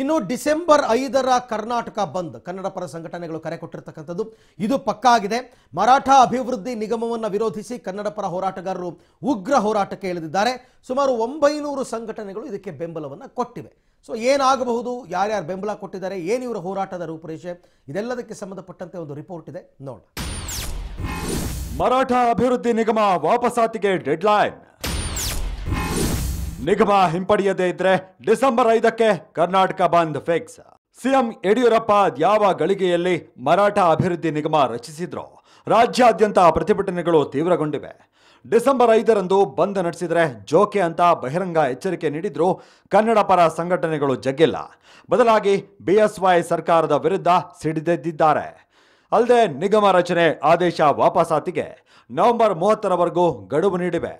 ಇನ್ನು ಡಿಸೆಂಬರ್ ಐದರ ಕರ್ನಾಟಕ ಬಂದ್ ಕನ್ನಡ ಪರ ಸಂಘಟನೆಗಳು ಕರೆ ಕೊಟ್ಟಿರ್ತಕ್ಕಂಥದ್ದು ಇದು ಪಕ್ಕಾ ಆಗಿದೆ ಮರಾಠ ಅಭಿವೃದ್ಧಿ ನಿಗಮವನ್ನು ವಿರೋಧಿಸಿ ಕನ್ನಡ ಪರ ಹೋರಾಟಗಾರರು ಉಗ್ರ ಹೋರಾಟಕ್ಕೆ ಇಳಿದಿದ್ದಾರೆ ಸುಮಾರು ಒಂಬೈನೂರು ಸಂಘಟನೆಗಳು ಇದಕ್ಕೆ ಬೆಂಬಲವನ್ನು ಕೊಟ್ಟಿವೆ ಸೊ ಏನಾಗಬಹುದು ಯಾರ್ಯಾರು ಬೆಂಬಲ ಕೊಟ್ಟಿದ್ದಾರೆ ಏನು ಇವರ ಹೋರಾಟದ ರೂಪುರೇಷೆ ಇದೆಲ್ಲದಕ್ಕೆ ಸಂಬಂಧಪಟ್ಟಂತೆ ಒಂದು ರಿಪೋರ್ಟ್ ಇದೆ ನೋಡ ಮರಾಠ ಅಭಿವೃದ್ಧಿ ನಿಗಮ ವಾಪಸಾತಿಗೆ ಡೆಡ್ಲೈನ್ ನಿಗಮ ಹಿಂಪಡೆಯದೇ ಇದ್ರೆ ಡಿಸೆಂಬರ್ ಐದಕ್ಕೆ ಕರ್ನಾಟಕ ಬಂದ್ ಫಿಕ್ಸ್ ಸಿಎಂ ಯಡಿಯೂರಪ್ಪ ಯಾವ ಗಳಿಗೆಯಲ್ಲಿ ಮರಾಠ ಅಭಿವೃದ್ಧಿ ನಿಗಮ ರಚಿಸಿದ್ರು ರಾಜ್ಯಾದ್ಯಂತ ಪ್ರತಿಭಟನೆಗಳು ತೀವ್ರಗೊಂಡಿವೆ ಡಿಸೆಂಬರ್ ಐದರಂದು ಬಂದ್ ನಡೆಸಿದರೆ ಜೋಕೆ ಅಂತ ಬಹಿರಂಗ ಎಚ್ಚರಿಕೆ ನೀಡಿದ್ರೂ ಕನ್ನಡ ಪರ ಸಂಘಟನೆಗಳು ಜಗ್ಗಿಲ್ಲ ಬದಲಾಗಿ ಬಿಎಸ್ವೈ ಸರ್ಕಾರದ ವಿರುದ್ಧ ಸಿಡಿದೆದ್ದಿದ್ದಾರೆ ಅಲ್ಲದೆ ನಿಗಮ ರಚನೆ ಆದೇಶ ವಾಪಸಾತಿಗೆ ನವೆಂಬರ್ ಮೂವತ್ತರವರೆಗೂ ಗಡುವು ನೀಡಿವೆ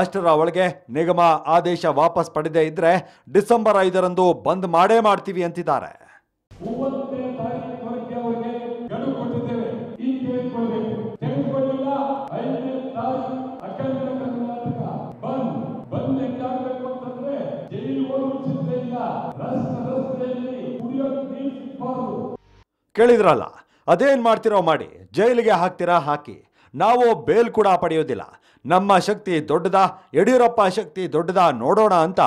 ಅಷ್ಟರ ಒಳಗೆ ನಿಗಮ ಆದೇಶ ವಾಪಸ್ ಪಡೆದೇ ಇದ್ರೆ ಡಿಸೆಂಬರ್ ಐದರಂದು ಬಂದ್ ಮಾಡೇ ಮಾಡ್ತೀವಿ ಅಂತಿದ್ದಾರೆ ಕೇಳಿದ್ರಲ್ಲ ಅದೇನ್ ಮಾಡ್ತಿರೋ ಮಾಡಿ ಜೈಲಿಗೆ ಹಾಕ್ತೀರಾ ಹಾಕಿ ನಾವು ಬೇಲ್ ಕೂಡ ಪಡೆಯೋದಿಲ್ಲ ನಮ್ಮ ಶಕ್ತಿ ದೊಡ್ಡದ ಯಡಿಯೂರಪ್ಪ ಶಕ್ತಿ ದೊಡ್ಡದ ನೋಡೋಣ ಅಂತ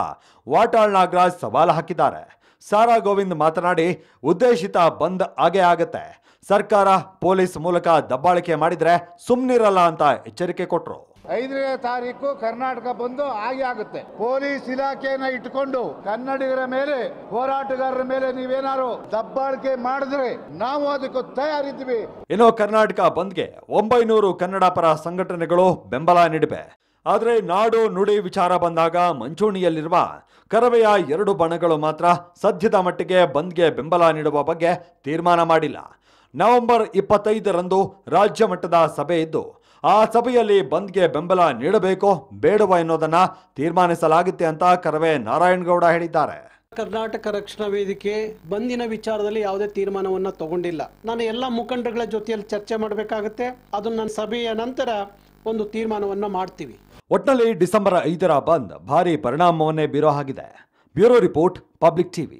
ವಾಟಾಳ್ ನಾಗರಾಜ್ ಸವಾಲು ಹಾಕಿದ್ದಾರೆ ಸಾರಾ ಗೋವಿಂದ್ ಮಾತನಾಡಿ ಉದ್ದೇಶಿತ ಬಂದ್ ಆಗೇ ಆಗತ್ತೆ ಸರ್ಕಾರ ಪೊಲೀಸ್ ಮೂಲಕ ದಬ್ಬಾಳಿಕೆ ಮಾಡಿದರೆ ಸುಮ್ಮನಿರಲ್ಲ ಅಂತ ಎಚ್ಚರಿಕೆ ಕೊಟ್ಟರು ಐದನೇ ತಾರೀಕು ಕರ್ನಾಟಕ ಬಂದು ಹಾಗೆ ಆಗುತ್ತೆ ಪೊಲೀಸ್ ಇಲಾಖೆಯನ್ನ ಇಟ್ಕೊಂಡು ಕನ್ನಡಿಗರ ಮೇಲೆ ಹೋರಾಟಗಾರರ ಮೇಲೆ ನೀವೇನಾರು ದಬ್ಬಾಳಿಕೆ ಮಾಡಿದ್ರೆ ನಾವು ಅದಕ್ಕೂ ತಯಾರಿದ್ವಿ ಏನೋ ಕರ್ನಾಟಕ ಬಂದ್ಗೆ ಒಂಬೈನೂರು ಕನ್ನಡ ಪರ ಸಂಘಟನೆಗಳು ಬೆಂಬಲ ನೀಡಿವೆ ಆದರೆ ನಾಡು ನುಡಿ ವಿಚಾರ ಬಂದಾಗ ಮಂಚೂಣಿಯಲ್ಲಿರುವ ಕರವೆಯ ಎರಡು ಬಣಗಳು ಮಾತ್ರ ಸದ್ಯದ ಮಟ್ಟಿಗೆ ಬಂದ್ಗೆ ಬೆಂಬಲ ನೀಡುವ ಬಗ್ಗೆ ತೀರ್ಮಾನ ಮಾಡಿಲ್ಲ ನವೆಂಬರ್ ಇಪ್ಪತ್ತೈದರಂದು ರಾಜ್ಯ ಮಟ್ಟದ ಸಭೆ ಇದ್ದು ಆ ಸಭೆಯಲ್ಲಿ ಬಂದ್ಗೆ ಬೆಂಬಲ ನೀಡಬೇಕೋ ಬೇಡವೋ ಎನ್ನುವುದನ್ನ ತೀರ್ಮಾನಿಸಲಾಗುತ್ತೆ ಅಂತ ಕರವೇ ನಾರಾಯಣಗೌಡ ಹೇಳಿದ್ದಾರೆ ಕರ್ನಾಟಕ ರಕ್ಷಣಾ ವೇದಿಕೆ ಬಂದಿನ ವಿಚಾರದಲ್ಲಿ ಯಾವುದೇ ತೀರ್ಮಾನವನ್ನು ತಗೊಂಡಿಲ್ಲ ನಾನು ಎಲ್ಲ ಮುಖಂಡರುಗಳ ಜೊತೆಯಲ್ಲಿ ಚರ್ಚೆ ಮಾಡಬೇಕಾಗುತ್ತೆ ಅದನ್ನ ನನ್ನ ಸಭೆಯ ನಂತರ ಒಂದು ತೀರ್ಮಾನವನ್ನು ಮಾಡ್ತೀವಿ ಒಟ್ಟಿನಲ್ಲಿ ಡಿಸೆಂಬರ್ ಐದರ ಬಂದ್ ಭಾರಿ ಪರಿಣಾಮವನ್ನೇ ಬೀರೋ ಆಗಿದೆ ಬ್ಯೂರೋ ರಿಪೋರ್ಟ್ ಪಬ್ಲಿಕ್ ಟಿವಿ